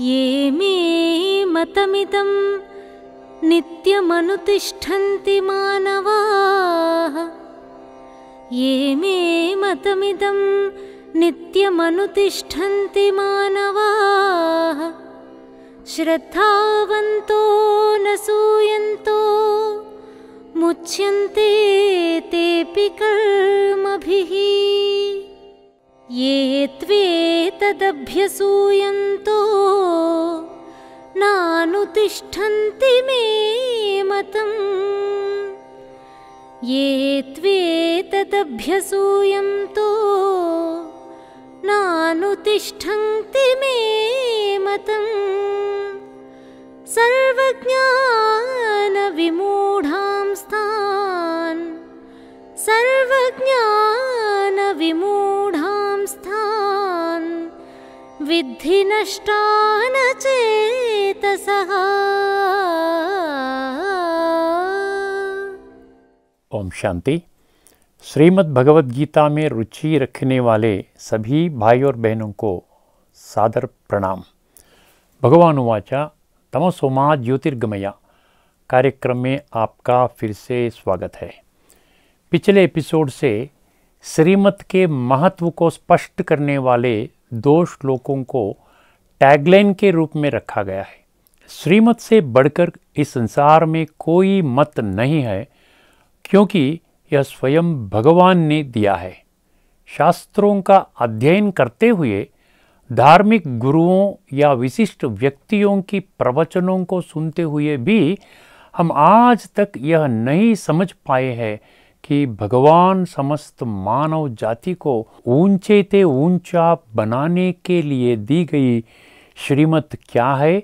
मानवाः ये मे मतमिदं नित्यमनुतिष्ठन्ति मानवाः श्रद्धावन्तो न सूयन्तो मुच्यन्ते तेऽपि कर्मभिः ये त्वे तदभ्यसूयन्तो नानुतिष्ठन्ति मे मतम् ये त्वे तदभ्यसूयन्तो नानुतिष्ठन्ति मे विद्धि नष्टान चेतसः ओम शांति श्रीमद् भगवद गीता में रुचि रखने वाले सभी भाई और बहनों को सादर प्रणाम भगवान उवाचा तमसोमा ज्योतिर्गमया कार्यक्रम में आपका फिर से स्वागत है पिछले एपिसोड से श्रीमत के महत्व को स्पष्ट करने वाले दो श्लोकों को टैगलाइन के रूप में रखा गया है श्रीमत से बढ़कर इस संसार में कोई मत नहीं है क्योंकि यह स्वयं भगवान ने दिया है शास्त्रों का अध्ययन करते हुए धार्मिक गुरुओं या विशिष्ट व्यक्तियों की प्रवचनों को सुनते हुए भी हम आज तक यह नहीं समझ पाए हैं कि भगवान समस्त मानव जाति को ऊंचे ते ऊंचा बनाने के लिए दी गई श्रीमत क्या है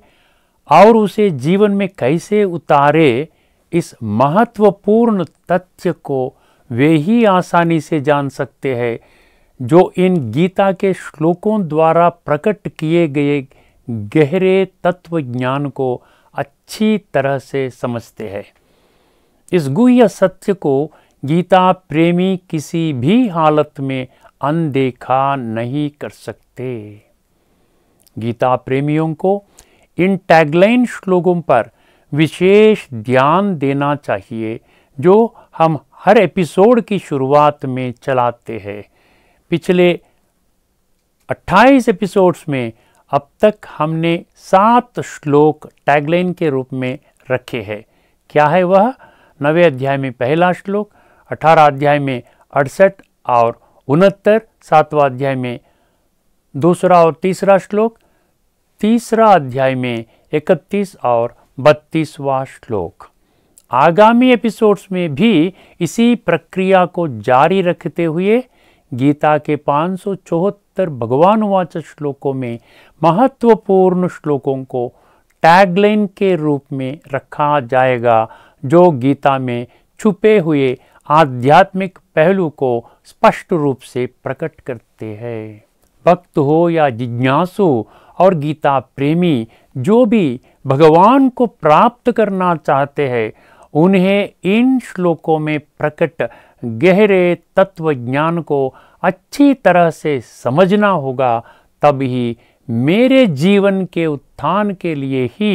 और उसे जीवन में कैसे उतारे इस महत्वपूर्ण तथ्य को वे ही आसानी से जान सकते हैं जो इन गीता के श्लोकों द्वारा प्रकट किए गए गहरे तत्व ज्ञान को अच्छी तरह से समझते हैं इस गुह्य सत्य को गीता प्रेमी किसी भी हालत में अनदेखा नहीं कर सकते गीता प्रेमियों को इन टैगलाइन श्लोकों पर विशेष ध्यान देना चाहिए जो हम हर एपिसोड की शुरुआत में चलाते हैं पिछले 28 एपिसोड्स में अब तक हमने सात श्लोक टैगलाइन के रूप में रखे हैं क्या है वह नवे अध्याय में पहला श्लोक अठारह अध्याय में अड़सठ और उनहत्तर सातवा अध्याय में दूसरा और तीसरा श्लोक तीसरा अध्याय में इकतीस और बत्तीसवा श्लोक आगामी एपिसोड्स में भी इसी प्रक्रिया को जारी रखते हुए गीता के पाँच सौ चौहत्तर भगवान वाचक श्लोकों में महत्वपूर्ण श्लोकों को टैगलाइन के रूप में रखा जाएगा जो गीता में छुपे हुए आध्यात्मिक पहलू को स्पष्ट रूप से प्रकट करते हैं भक्त हो या जिज्ञासु और गीता प्रेमी जो भी भगवान को प्राप्त करना चाहते हैं उन्हें इन श्लोकों में प्रकट गहरे तत्व ज्ञान को अच्छी तरह से समझना होगा तभी मेरे जीवन के उत्थान के लिए ही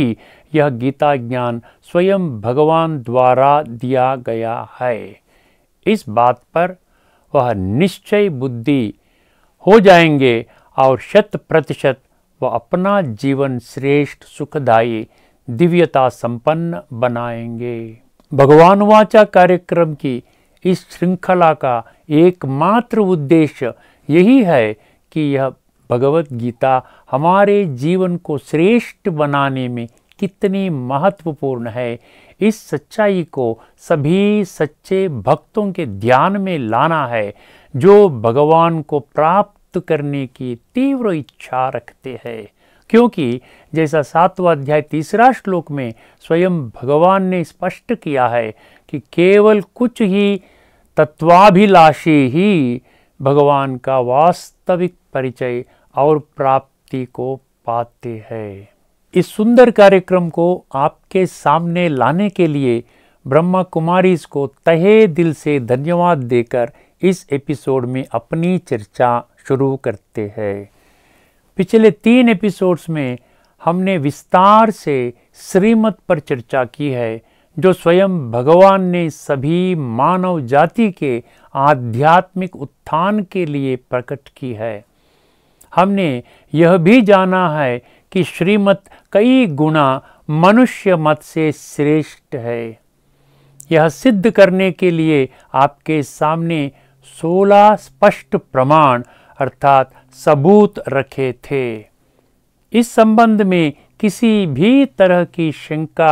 यह गीता ज्ञान स्वयं भगवान द्वारा दिया गया है इस बात पर वह निश्चय बुद्धि हो जाएंगे और शत प्रतिशत वह अपना जीवन श्रेष्ठ सुखदायी दिव्यता संपन्न बनाएंगे भगवान वाचा कार्यक्रम की इस श्रृंखला का एकमात्र उद्देश्य यही है कि यह भगवत गीता हमारे जीवन को श्रेष्ठ बनाने में कितनी महत्वपूर्ण है इस सच्चाई को सभी सच्चे भक्तों के ध्यान में लाना है जो भगवान को प्राप्त करने की तीव्र इच्छा रखते हैं क्योंकि जैसा सातवा अध्याय तीसरा श्लोक में स्वयं भगवान ने स्पष्ट किया है कि केवल कुछ ही तत्वाभिलाषी ही भगवान का वास्तविक परिचय और प्राप्ति को पाते हैं इस सुंदर कार्यक्रम को आपके सामने लाने के लिए ब्रह्मा कुमारी को तहे दिल से धन्यवाद देकर इस एपिसोड में अपनी चर्चा शुरू करते हैं पिछले तीन एपिसोड्स में हमने विस्तार से श्रीमत पर चर्चा की है जो स्वयं भगवान ने सभी मानव जाति के आध्यात्मिक उत्थान के लिए प्रकट की है हमने यह भी जाना है कि श्रीमत कई गुणा मनुष्य मत से श्रेष्ठ है यह सिद्ध करने के लिए आपके सामने सोलह स्पष्ट प्रमाण अर्थात सबूत रखे थे इस संबंध में किसी भी तरह की शंका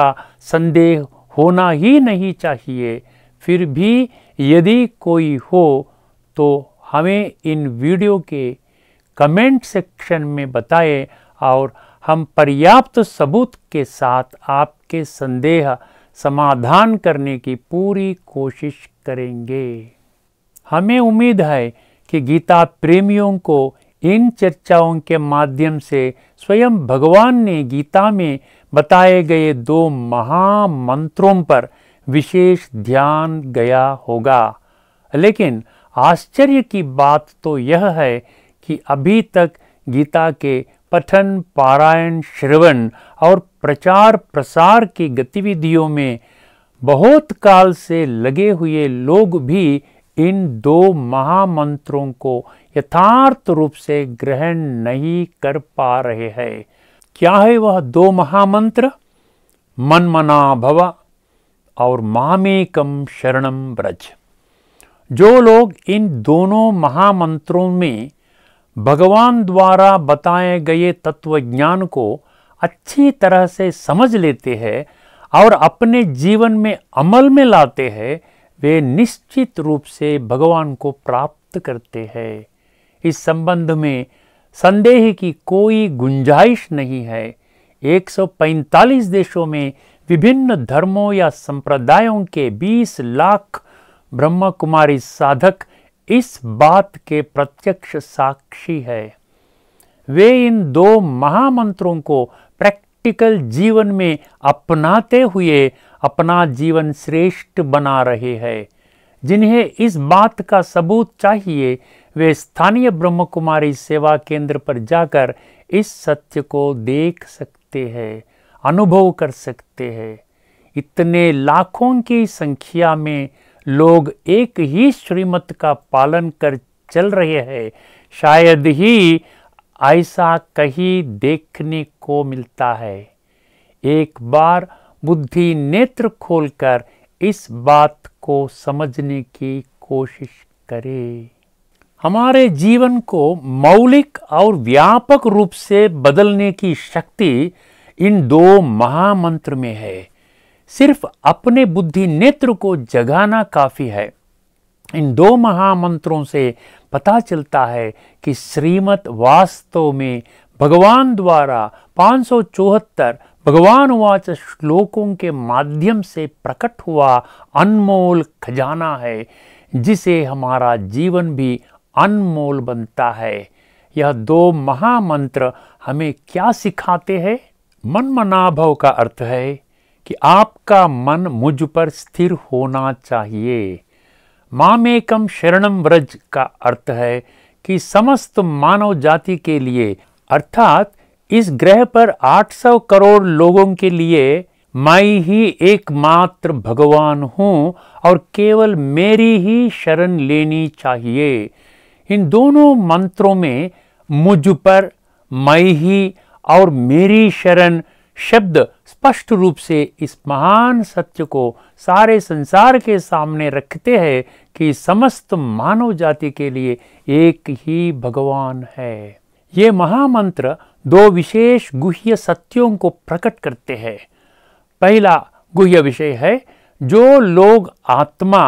संदेह होना ही नहीं चाहिए फिर भी यदि कोई हो तो हमें इन वीडियो के कमेंट सेक्शन में बताएं और हम पर्याप्त सबूत के साथ आपके संदेह समाधान करने की पूरी कोशिश करेंगे हमें उम्मीद है कि गीता प्रेमियों को इन चर्चाओं के माध्यम से स्वयं भगवान ने गीता में बताए गए दो महामंत्रों पर विशेष ध्यान गया होगा लेकिन आश्चर्य की बात तो यह है कि अभी तक गीता के पठन पारायण श्रवण और प्रचार प्रसार की गतिविधियों में बहुत काल से लगे हुए लोग भी इन दो महामंत्रों को यथार्थ रूप से ग्रहण नहीं कर पा रहे हैं क्या है वह दो महामंत्र मन मना भव और मामेकम शरणम ब्रज जो लोग इन दोनों महामंत्रों में भगवान द्वारा बताए गए तत्व ज्ञान को अच्छी तरह से समझ लेते हैं और अपने जीवन में अमल में लाते हैं वे निश्चित रूप से भगवान को प्राप्त करते हैं इस संबंध में संदेह की कोई गुंजाइश नहीं है 145 देशों में विभिन्न धर्मों या संप्रदायों के 20 लाख ब्रह्म कुमारी साधक इस बात के प्रत्यक्ष साक्षी है वे इन दो महामंत्रों को प्रैक्टिकल जीवन में अपनाते हुए अपना जीवन श्रेष्ठ बना रहे हैं जिन्हें इस बात का सबूत चाहिए वे स्थानीय ब्रह्म कुमारी सेवा केंद्र पर जाकर इस सत्य को देख सकते हैं अनुभव कर सकते हैं इतने लाखों की संख्या में लोग एक ही श्रीमत का पालन कर चल रहे हैं शायद ही ऐसा कहीं देखने को मिलता है एक बार बुद्धि नेत्र खोलकर इस बात को समझने की कोशिश करें हमारे जीवन को मौलिक और व्यापक रूप से बदलने की शक्ति इन दो महामंत्र में है सिर्फ अपने बुद्धि नेत्र को जगाना काफ़ी है इन दो महामंत्रों से पता चलता है कि श्रीमत वास्तव में भगवान द्वारा पाँच भगवान वाच श्लोकों के माध्यम से प्रकट हुआ अनमोल खजाना है जिसे हमारा जीवन भी अनमोल बनता है यह दो महामंत्र हमें क्या सिखाते हैं मन मनाभव का अर्थ है कि आपका मन मुझ पर स्थिर होना चाहिए मामेकम शरणम व्रज का अर्थ है कि समस्त मानव जाति के लिए अर्थात इस ग्रह पर 800 करोड़ लोगों के लिए मैं ही एकमात्र भगवान हूं और केवल मेरी ही शरण लेनी चाहिए इन दोनों मंत्रों में मुझ पर मैं ही और मेरी शरण शब्द स्पष्ट रूप से इस महान सत्य को सारे संसार के सामने रखते हैं कि समस्त मानव जाति के लिए एक ही भगवान है ये महामंत्र दो विशेष गुह्य सत्यों को प्रकट करते हैं पहला गुह्य विषय है जो लोग आत्मा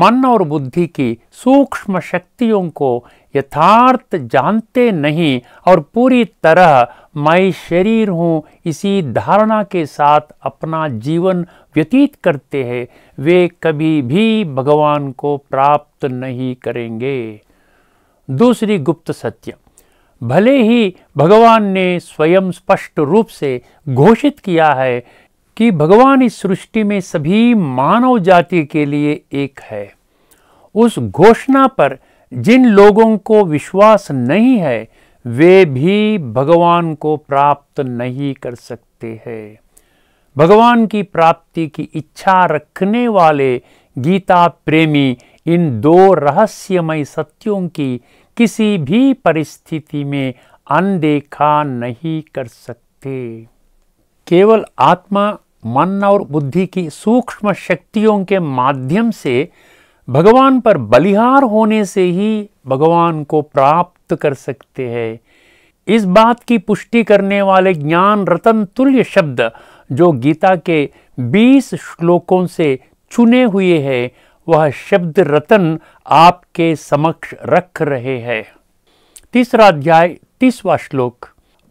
मन और बुद्धि की सूक्ष्म शक्तियों को यथार्थ जानते नहीं और पूरी तरह मैं शरीर हूँ इसी धारणा के साथ अपना जीवन व्यतीत करते हैं वे कभी भी भगवान को प्राप्त नहीं करेंगे दूसरी गुप्त सत्य भले ही भगवान ने स्वयं स्पष्ट रूप से घोषित किया है कि भगवान इस सृष्टि में सभी मानव जाति के लिए एक है उस घोषणा पर जिन लोगों को विश्वास नहीं है वे भी भगवान को प्राप्त नहीं कर सकते हैं भगवान की प्राप्ति की इच्छा रखने वाले गीता प्रेमी इन दो रहस्यमय सत्यों की किसी भी परिस्थिति में अनदेखा नहीं कर सकते केवल आत्मा मन और बुद्धि की सूक्ष्म शक्तियों के माध्यम से भगवान पर बलिहार होने से ही भगवान को प्राप्त कर सकते हैं इस बात की पुष्टि करने वाले ज्ञान रतन तुल्य शब्द जो गीता के 20 श्लोकों से चुने हुए हैं वह शब्द रतन आपके समक्ष रख रहे हैं तीसरा अध्याय तीसवा श्लोक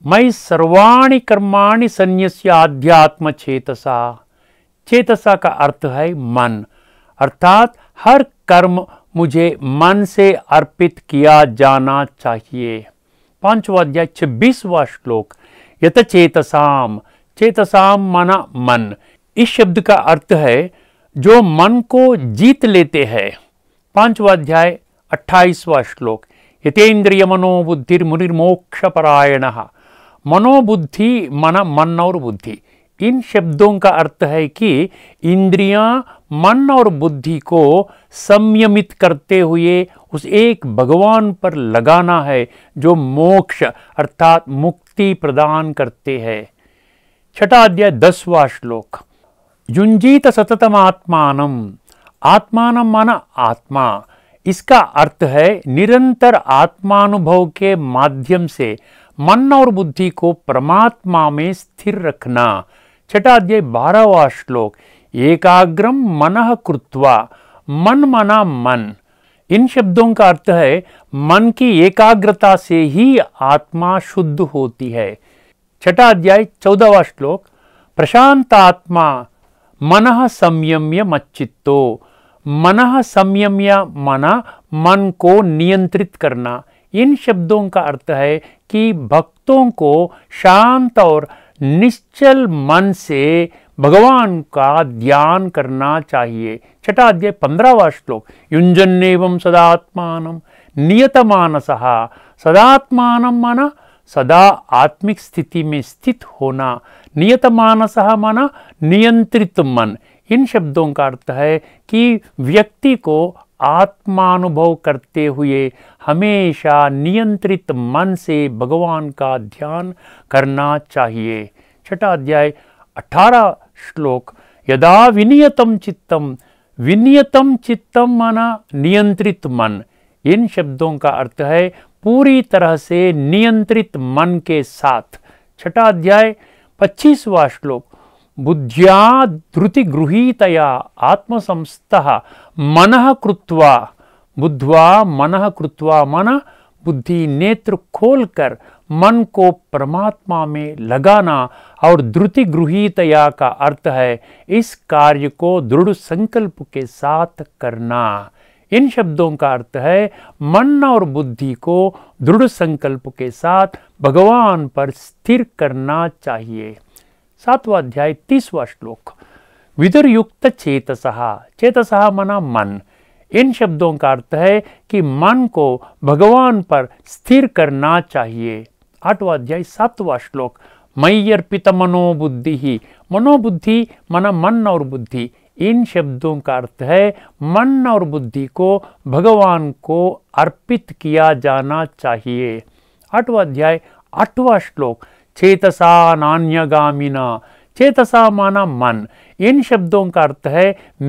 मई सर्वाणी कर्माणि संन्यास्य आध्यात्म चेतसा चेतसा का अर्थ है मन अर्थात हर कर्म मुझे मन से अर्पित किया जाना चाहिए पांचवा अध्याय छब्बीसवा श्लोक यत चेतसाम चेतसाम माना मन इस शब्द का अर्थ है जो मन को जीत लेते हैं पांचवा अध्याय अट्ठाईसवा श्लोक यतेन्द्रिय मनोबुद्धिर्मुनिर्मोक्षपरायण मनोबुद्धि मन मन और बुद्धि इन शब्दों का अर्थ है कि इंद्रियां मन और बुद्धि को संयमित करते हुए उस एक भगवान पर लगाना है जो मोक्ष अर्थात मुक्ति प्रदान करते हैं छठा अध्याय दसवा श्लोक युंजीत सततम आत्मान आत्मान मन आत्मा इसका अर्थ है निरंतर आत्मानुभव के माध्यम से मन और बुद्धि को परमात्मा में स्थिर रखना छठा अध्याय बारहवा श्लोक एकाग्रम मन कृत्वा मन मना मन इन शब्दों का अर्थ है मन की एकाग्रता से ही आत्मा शुद्ध होती है छठा अध्याय चौदहवा श्लोक प्रशांत आत्मा मन संयम्य मच्चित्तो मन संयम्य मना मन को नियंत्रित करना इन शब्दों का अर्थ है कि भक्तों को शांत और निश्चल मन से भगवान का ध्यान करना चाहिए छठा अध्याय पंद्रहवा श्लोक युंजन एवं सदात्मान नियतमानस सदात्मान माना सदा आत्मिक स्थिति में स्थित होना नियत मानस माना नियंत्रित मन इन शब्दों का अर्थ है कि व्यक्ति को आत्मानुभव करते हुए हमेशा नियंत्रित मन से भगवान का ध्यान करना चाहिए छठा अध्याय अठारह श्लोक यदा विनियतम चित्तम विनियतम चित्तम माना नियंत्रित मन इन शब्दों का अर्थ है पूरी तरह से नियंत्रित मन के साथ छठा अध्याय पच्चीसवा श्लोक बुद्ध्या धृतिगृहीतया आत्मसंस्थ मन कृत्वा बुद्धवा मन कृत्वा मन बुद्धि नेत्र खोलकर मन को परमात्मा में लगाना और द्रुति गृहितया का अर्थ है इस कार्य को दृढ़ संकल्प के साथ करना इन शब्दों का अर्थ है मन और बुद्धि को दृढ़ संकल्प के साथ भगवान पर स्थिर करना चाहिए सातवा अध्याय तीसवा श्लोक विदुर युक्त चेतसहा चेतसहा मना मन इन शब्दों का अर्थ है कि मन को भगवान पर स्थिर करना चाहिए आठवा अध्याय श्लोक मई अर्पित मनोबुद्धि ही मनोबुद्धि माना मन और बुद्धि इन शब्दों का अर्थ है मन और बुद्धि को भगवान को अर्पित किया जाना चाहिए आठवा अध्याय आठवा श्लोक चेतसा नान्यगामिना चेतसा माना मन इन शब्दों का अर्थ है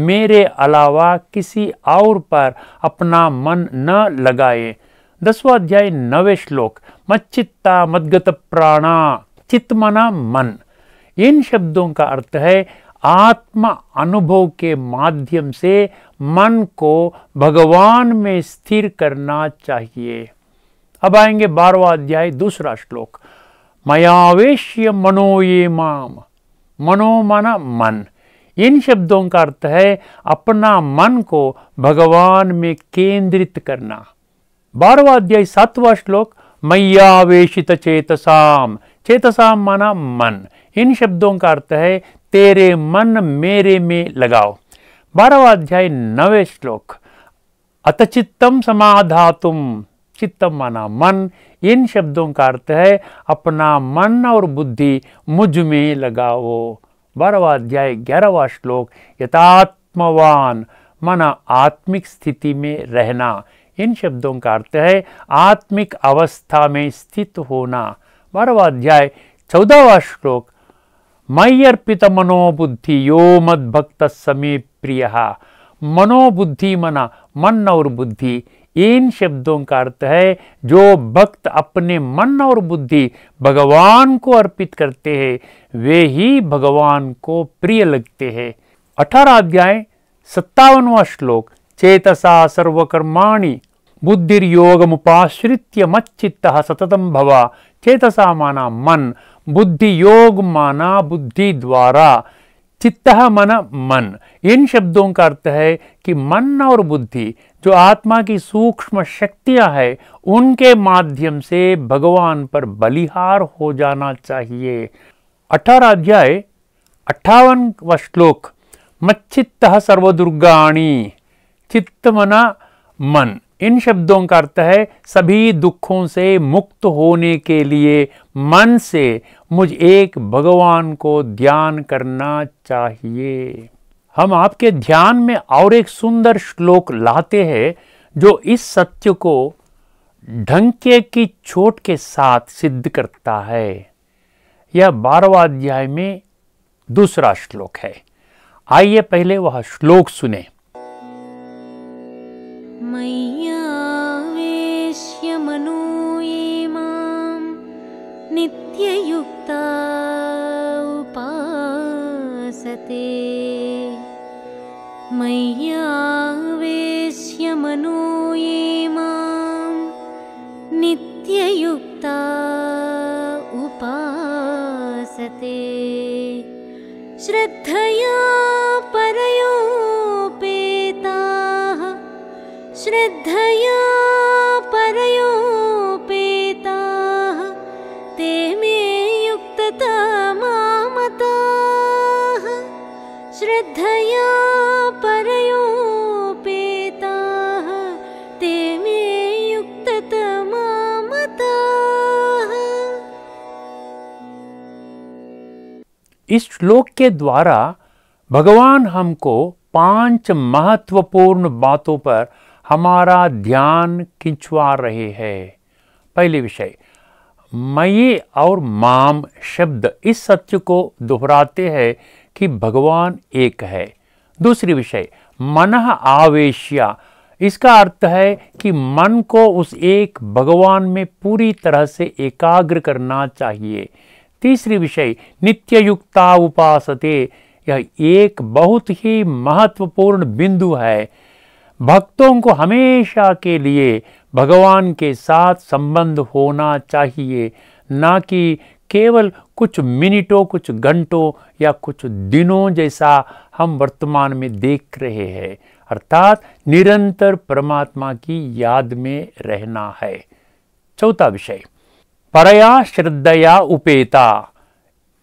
मेरे अलावा किसी और पर अपना मन न लगाए दसवा अध्याय नवे श्लोक मच्चित्ता मदगत प्राणा चित्तमना मन इन शब्दों का अर्थ है आत्म अनुभव के माध्यम से मन को भगवान में स्थिर करना चाहिए अब आएंगे बारवा अध्याय दूसरा श्लोक मयावेश मनो ये माम मनोमन मन इन शब्दों का अर्थ है अपना मन को भगवान में केंद्रित करना बारहवा अध्याय सातवा श्लोक मैयावेश चेतसाम चेतसाम माना मन इन शब्दों का अर्थ है तेरे मन मेरे में लगाओ बारहवा अध्याय नवे श्लोक अतचित्तम समाधातुम चित्तम माना मन इन शब्दों का अर्थ है अपना मन और बुद्धि मुझ में लगाओ बारहवा अध्याय ग्यारहवा श्लोक यथात्मवान मन आत्मिक स्थिति में रहना इन शब्दों का अर्थ है आत्मिक अवस्था में स्थित होना बारहवा अध्याय चौदहवा श्लोक मय्यर्पित मनोबुद्धि यो मद भक्त समी प्रिय मनोबुद्धि मना मन और बुद्धि इन शब्दों का अर्थ है जो भक्त अपने मन और बुद्धि भगवान को अर्पित करते हैं वे ही भगवान को प्रिय लगते हैं अठारह अध्याय सत्तावनवा श्लोक चेतसा सर्वकर्माणि बुद्धिर्योगमुपाश्रित्य मच्चित्त सततम भवा चेतसा माना मन बुद्धि योग माना बुद्धि द्वारा चित्त मन मन इन शब्दों का अर्थ है कि मन और बुद्धि जो आत्मा की सूक्ष्म शक्तियां है उनके माध्यम से भगवान पर बलिहार हो जाना चाहिए अठारह अध्याय अठावन व श्लोक मच्चित्त सर्वदुर्गाणी चित्त मना मन इन शब्दों का अर्थ है सभी दुखों से मुक्त होने के लिए मन से मुझ एक भगवान को ध्यान करना चाहिए हम आपके ध्यान में और एक सुंदर श्लोक लाते हैं जो इस सत्य को ढंके की चोट के साथ सिद्ध करता है यह बारवा अध्याय में दूसरा श्लोक है आइए पहले वह श्लोक सुने मय्यावेश्य मनो नित्य युक्ता उपासते मह्याहवेश्य मनोये मां नित्ययुक् इस श्लोक के द्वारा भगवान हमको पांच महत्वपूर्ण बातों पर हमारा ध्यान खिंचवा रहे हैं पहले विषय मये और माम शब्द इस सत्य को दोहराते हैं कि भगवान एक है दूसरी विषय मन आवेश इसका अर्थ है कि मन को उस एक भगवान में पूरी तरह से एकाग्र करना चाहिए तीसरी विषय नित्य युक्ता उपासते यह एक बहुत ही महत्वपूर्ण बिंदु है भक्तों को हमेशा के लिए भगवान के साथ संबंध होना चाहिए ना कि केवल कुछ मिनटों कुछ घंटों या कुछ दिनों जैसा हम वर्तमान में देख रहे हैं अर्थात निरंतर परमात्मा की याद में रहना है चौथा विषय परया श्रद्धया उपेता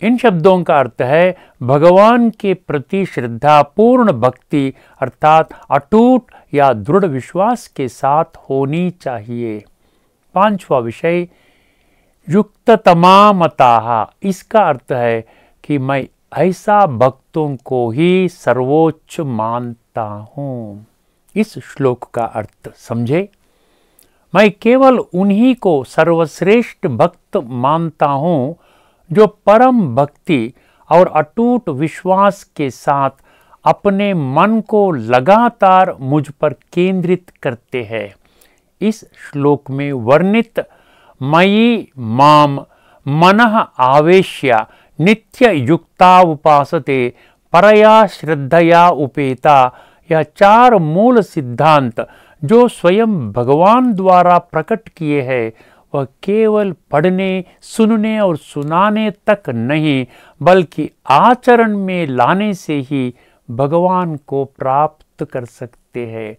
इन शब्दों का अर्थ है भगवान के प्रति श्रद्धा पूर्ण भक्ति अर्थात अटूट या दृढ़ विश्वास के साथ होनी चाहिए पांचवा विषय युक्त मताहा इसका अर्थ है कि मैं ऐसा भक्तों को ही सर्वोच्च मानता हूँ इस श्लोक का अर्थ समझे मैं केवल उन्हीं को सर्वश्रेष्ठ भक्त मानता हूँ जो परम भक्ति और अटूट विश्वास के साथ अपने मन को लगातार मुझ पर केंद्रित करते हैं इस श्लोक में वर्णित मयी माम मन आवेश नित्य युक्ता उपासते परया श्रद्धया उपेता यह चार मूल सिद्धांत जो स्वयं भगवान द्वारा प्रकट किए हैं वह केवल पढ़ने सुनने और सुनाने तक नहीं बल्कि आचरण में लाने से ही भगवान को प्राप्त कर सकते हैं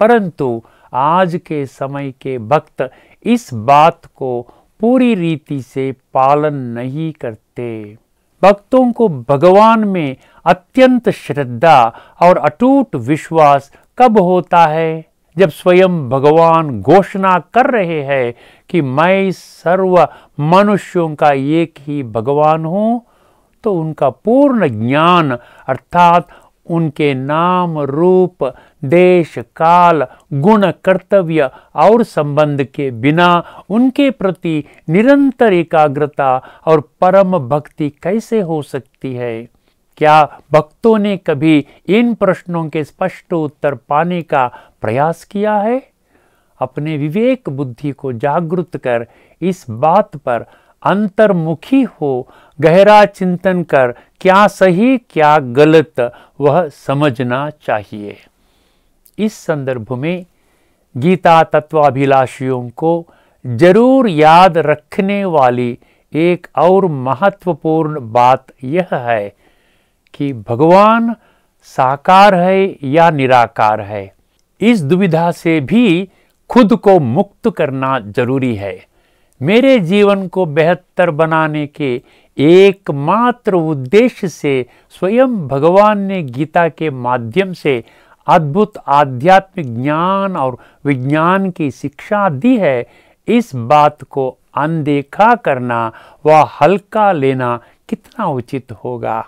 परंतु आज के समय के भक्त इस बात को पूरी रीति से पालन नहीं करते भक्तों को भगवान में अत्यंत श्रद्धा और अटूट विश्वास कब होता है जब स्वयं भगवान घोषणा कर रहे हैं कि मैं सर्व मनुष्यों का एक ही भगवान हूँ तो उनका पूर्ण ज्ञान अर्थात उनके नाम रूप देश काल गुण कर्तव्य और संबंध के बिना उनके प्रति निरंतर एकाग्रता और परम भक्ति कैसे हो सकती है क्या भक्तों ने कभी इन प्रश्नों के स्पष्ट उत्तर पाने का प्रयास किया है अपने विवेक बुद्धि को जागृत कर इस बात पर अंतर्मुखी हो गहरा चिंतन कर क्या सही क्या गलत वह समझना चाहिए इस संदर्भ में गीता तत्वाभिलाषियों को जरूर याद रखने वाली एक और महत्वपूर्ण बात यह है कि भगवान साकार है या निराकार है इस दुविधा से भी खुद को मुक्त करना जरूरी है मेरे जीवन को बेहतर बनाने के एकमात्र उद्देश्य से स्वयं भगवान ने गीता के माध्यम से अद्भुत आध्यात्मिक ज्ञान और विज्ञान की शिक्षा दी है इस बात को अनदेखा करना व हल्का लेना कितना उचित होगा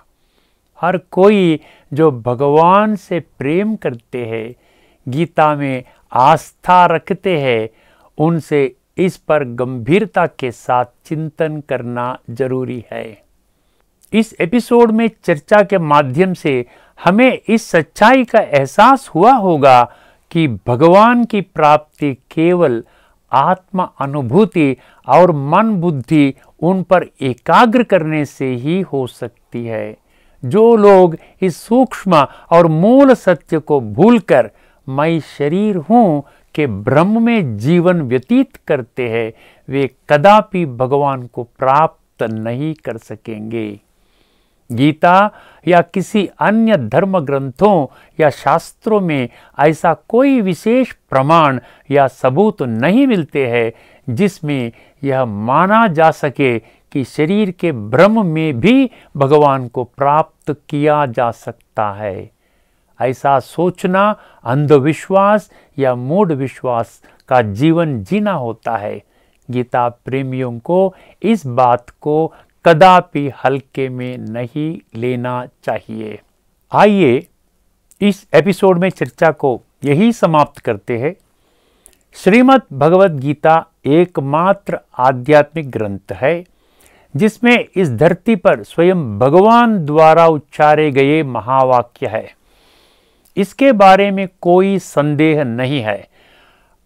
हर कोई जो भगवान से प्रेम करते हैं गीता में आस्था रखते हैं उनसे इस पर गंभीरता के साथ चिंतन करना जरूरी है इस एपिसोड में चर्चा के माध्यम से हमें इस सच्चाई का एहसास हुआ होगा कि भगवान की प्राप्ति केवल आत्मा अनुभूति और मन बुद्धि उन पर एकाग्र करने से ही हो सकती है जो लोग इस सूक्ष्म और मूल सत्य को भूलकर मैं शरीर हूँ के ब्रह्म में जीवन व्यतीत करते हैं वे कदापि भगवान को प्राप्त नहीं कर सकेंगे गीता या किसी अन्य धर्म ग्रंथों या शास्त्रों में ऐसा कोई विशेष प्रमाण या सबूत नहीं मिलते हैं जिसमें यह माना जा सके कि शरीर के भ्रम में भी भगवान को प्राप्त किया जा सकता है ऐसा सोचना अंधविश्वास या मूढ़ विश्वास का जीवन जीना होता है गीता प्रेमियों को इस बात को कदापि हल्के में नहीं लेना चाहिए आइए इस एपिसोड में चर्चा को यही समाप्त करते हैं श्रीमद् भगवद गीता एकमात्र आध्यात्मिक ग्रंथ है जिसमें इस धरती पर स्वयं भगवान द्वारा उच्चारे गए महावाक्य है इसके बारे में कोई संदेह नहीं है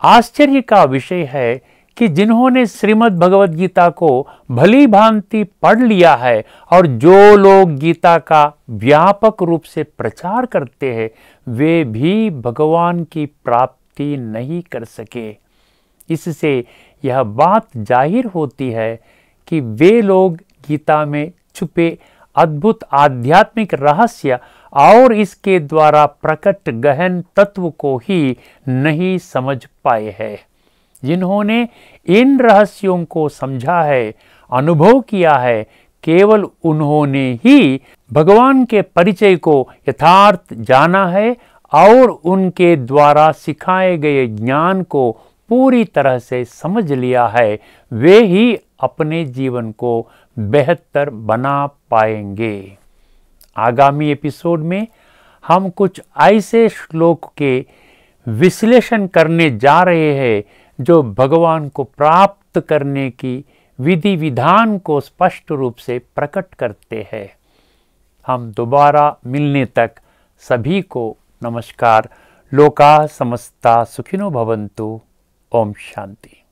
आश्चर्य का विषय है कि जिन्होंने श्रीमद् भगवद गीता को भली भांति पढ़ लिया है और जो लोग गीता का व्यापक रूप से प्रचार करते हैं वे भी भगवान की प्राप्ति नहीं कर सके इससे यह बात जाहिर होती है कि वे लोग गीता में छुपे अद्भुत आध्यात्मिक रहस्य और इसके द्वारा प्रकट गहन तत्व को ही नहीं समझ पाए हैं जिन्होंने इन रहस्यों को समझा है अनुभव किया है केवल उन्होंने ही भगवान के परिचय को यथार्थ जाना है और उनके द्वारा सिखाए गए ज्ञान को पूरी तरह से समझ लिया है वे ही अपने जीवन को बेहतर बना पाएंगे आगामी एपिसोड में हम कुछ ऐसे श्लोक के विश्लेषण करने जा रहे हैं जो भगवान को प्राप्त करने की विधि विधान को स्पष्ट रूप से प्रकट करते हैं हम दोबारा मिलने तक सभी को नमस्कार लोका समस्ता सुखिनो भवंतु ओम शांति